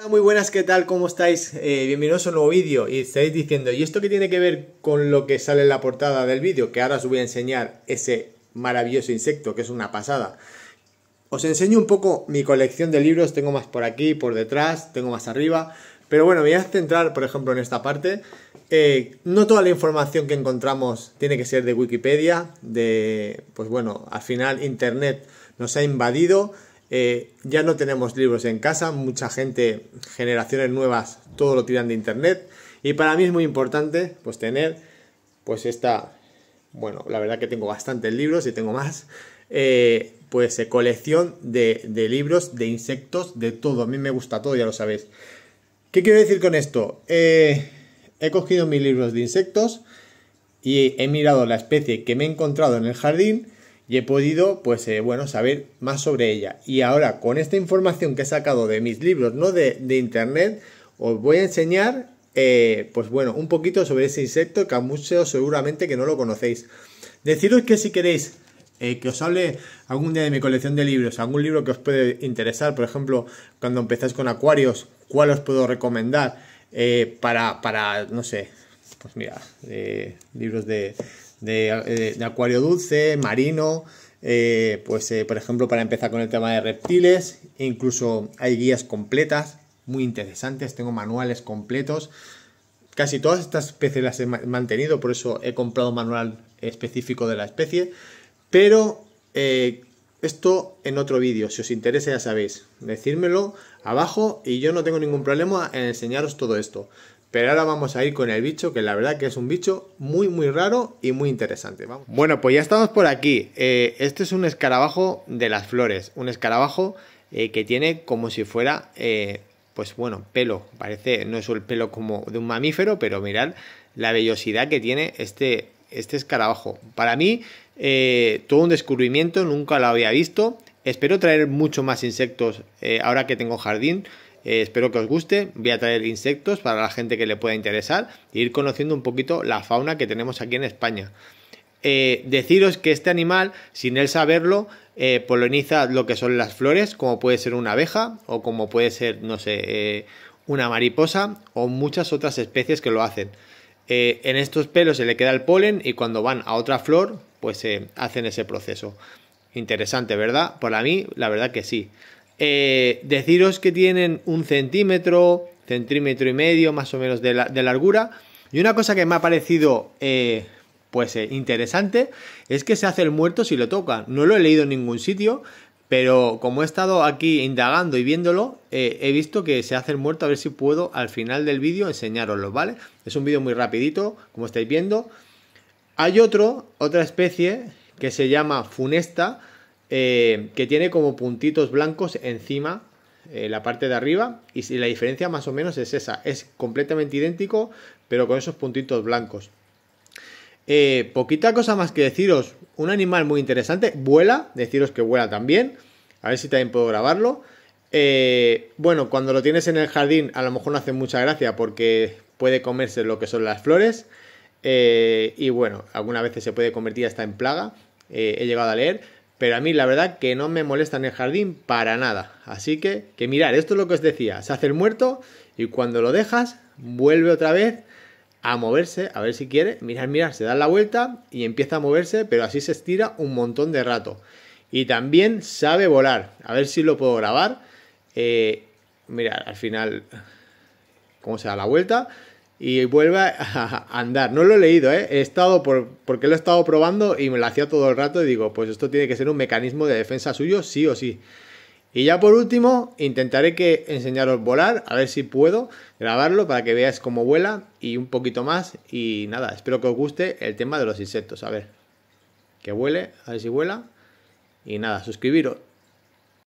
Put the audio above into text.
Hola, muy buenas, ¿qué tal? ¿Cómo estáis? Eh, bienvenidos a un nuevo vídeo y estáis diciendo, ¿y esto qué tiene que ver con lo que sale en la portada del vídeo? Que ahora os voy a enseñar ese maravilloso insecto, que es una pasada. Os enseño un poco mi colección de libros, tengo más por aquí, por detrás, tengo más arriba, pero bueno, voy a centrar, por ejemplo, en esta parte. Eh, no toda la información que encontramos tiene que ser de Wikipedia, de, pues bueno, al final Internet nos ha invadido eh, ya no tenemos libros en casa, mucha gente, generaciones nuevas, todo lo tiran de internet. Y para mí es muy importante pues tener pues esta, bueno, la verdad que tengo bastantes libros y tengo más, eh, pues eh, colección de, de, libros, de insectos, de todo. A mí me gusta todo, ya lo sabéis. ¿Qué quiero decir con esto? he cogido mis libros de insectos y he mirado la especie que me he encontrado en el jardín y he podido, pues eh, bueno, saber más sobre ella. Y ahora, con esta información que he sacado de mis libros, no de, internet, os voy a enseñar, eh, pues bueno, un poquito sobre ese insecto que a muchos seguramente que no lo conocéis. Deciros que si queréis eh, que os hable algún día de mi colección de libros, algún libro que os puede interesar, por ejemplo, cuando empezáis con acuarios, cuál os puedo recomendar para, para, no sé, pues mira, libros de, eh, de, acuario dulce, marino, eh, pues eh, por ejemplo para empezar con el tema de reptiles, e incluso hay guías completas, muy interesantes, tengo manuales completos, casi todas estas especies las he mantenido, por eso he comprado manual específico de la especie, pero esto en otro vídeo, si os interesa ya sabéis, decírmelo abajo y yo no tengo ningún problema en enseñaros todo esto. Pero ahora vamos a ir con el bicho, que la verdad que es un bicho muy, muy raro y muy interesante. Bueno, pues ya estamos por aquí. Eh, este es un escarabajo de las flores. Un escarabajo eh, que tiene como si fuera, eh, pues bueno, pelo. Parece, no es el pelo como de un mamífero, pero mirad la vellosidad que tiene este, este escarabajo. Para mí, todo un descubrimiento, nunca lo había visto. Espero traer mucho más insectos ahora que tengo jardín. Eh, espero que os guste. Voy a traer insectos para la gente que le pueda interesar e ir conociendo un poquito la fauna que tenemos aquí en España. Eh, deciros que este animal, sin él saberlo, eh, poliniza lo que son las flores, como puede ser una abeja o como puede ser, no sé, una mariposa o muchas otras especies que lo hacen. en estos pelos se le queda el polen y cuando van a otra flor, pues se hacen ese proceso. Interesante, ¿verdad? Para mí, la verdad que sí. Eh, deciros que tienen un centímetro, centímetro y medio más o menos de, largura. Y una cosa que me ha parecido eh, pues eh, interesante es que se hace el muerto si lo toca. No lo he leído en ningún sitio, pero como he estado aquí indagando y viéndolo, he visto que se hace el muerto. A ver si puedo al final del vídeo enseñaroslo, ¿vale? Es un vídeo muy rapidito, como estáis viendo. Hay otro, otra especie que se llama funesta, eh, que tiene como puntitos blancos encima eh, la parte de arriba y la diferencia más o menos es esa, es completamente idéntico pero con esos puntitos blancos. Eh, poquita cosa más que deciros, un animal muy interesante, vuela, deciros que vuela también, a ver si también puedo grabarlo. bueno, cuando lo tienes en el jardín a lo mejor no hace mucha gracia porque puede comerse lo que son las flores y bueno, algunas veces se puede convertir hasta en plaga, he llegado a leer. Pero a mí la verdad que no me molesta en el jardín para nada. Así que, que mirar, esto es lo que os decía. Se hace el muerto y cuando lo dejas, vuelve otra vez a moverse, a ver si quiere. Mirar, mirar, se da la vuelta y empieza a moverse, pero así se estira un montón de rato. Y también sabe volar. A ver si lo puedo grabar. Eh, al final, cómo se da la vuelta y vuelva a andar. No lo he leído, ¿eh? he estado por, porque lo he estado probando y me lo hacía todo el rato y digo, pues esto tiene que ser un mecanismo de defensa suyo, sí o sí. Y ya por último, intentaré que enseñaros volar, a ver si puedo grabarlo para que veáis cómo vuela y un poquito más. Y nada, espero que os guste el tema de los insectos. A ver, que vuele, a ver si vuela. Y nada, suscribiros.